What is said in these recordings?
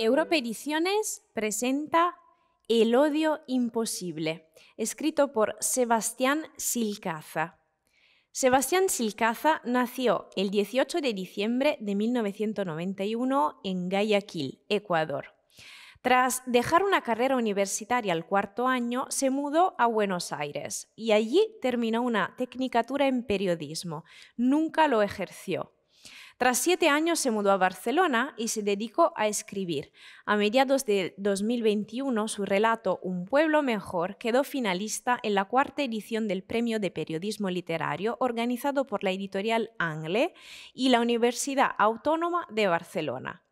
Europa Ediciones presenta El odio imposible, escrito por Sebastián Silcaza. Sebastián Silcaza nació el 18 de diciembre de 1991 en Guayaquil, Ecuador. Tras dejar una carrera universitaria al cuarto año, se mudó a Buenos Aires y allí terminó una tecnicatura en periodismo. Nunca lo ejerció. Tras siete años se mudó a Barcelona y se dedicó a escribir. A mediados de 2021, su relato Un pueblo mejor quedó finalista en la cuarta edición del Premio de Periodismo Literario organizado por la editorial Angle y la Universidad Autónoma de Barcelona.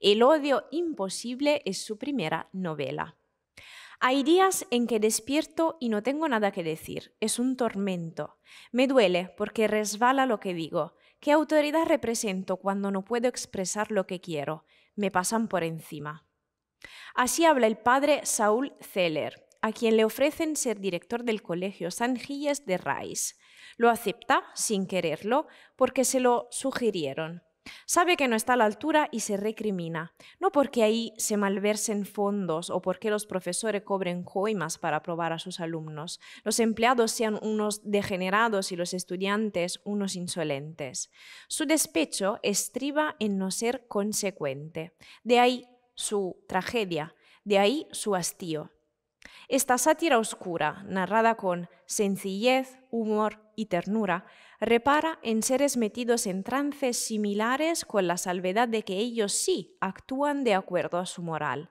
El odio imposible es su primera novela. Hay días en que despierto y no tengo nada que decir. Es un tormento. Me duele porque resbala lo que digo. ¿Qué autoridad represento cuando no puedo expresar lo que quiero? Me pasan por encima. Así habla el padre Saúl Zeller, a quien le ofrecen ser director del colegio San Gilles de Rais. Lo acepta sin quererlo porque se lo sugirieron. Sabe que no está a la altura y se recrimina, no porque ahí se malversen fondos o porque los profesores cobren coimas para aprobar a sus alumnos, los empleados sean unos degenerados y los estudiantes unos insolentes. Su despecho estriba en no ser consecuente, de ahí su tragedia, de ahí su hastío. Esta sátira oscura, narrada con sencillez, humor, y ternura, repara en seres metidos en trances similares con la salvedad de que ellos sí actúan de acuerdo a su moral.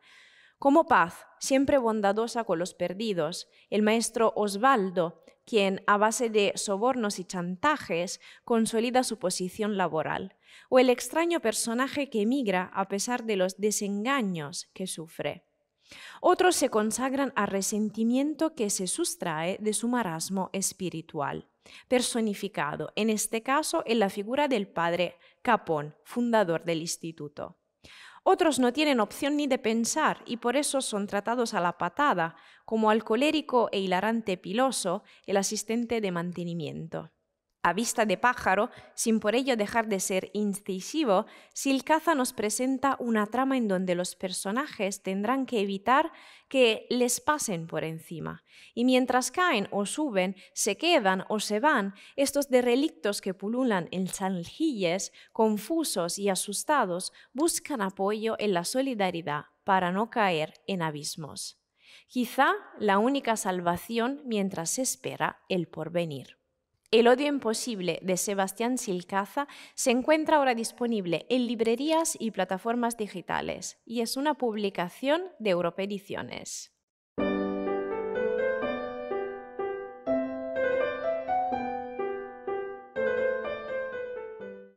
Como paz, siempre bondadosa con los perdidos, el maestro Osvaldo, quien, a base de sobornos y chantajes, consolida su posición laboral, o el extraño personaje que emigra a pesar de los desengaños que sufre. Otros se consagran al resentimiento que se sustrae de su marasmo espiritual personificado, en este caso en la figura del padre Capón, fundador del instituto. Otros no tienen opción ni de pensar y por eso son tratados a la patada, como al colérico e hilarante piloso, el asistente de mantenimiento a vista de pájaro, sin por ello dejar de ser incisivo, Silcaza nos presenta una trama en donde los personajes tendrán que evitar que les pasen por encima. Y mientras caen o suben, se quedan o se van, estos derelictos que pululan en Chaljilles, confusos y asustados, buscan apoyo en la solidaridad para no caer en abismos. Quizá la única salvación mientras se espera el porvenir. El odio imposible de Sebastián Silcaza se encuentra ahora disponible en librerías y plataformas digitales y es una publicación de Europa Ediciones.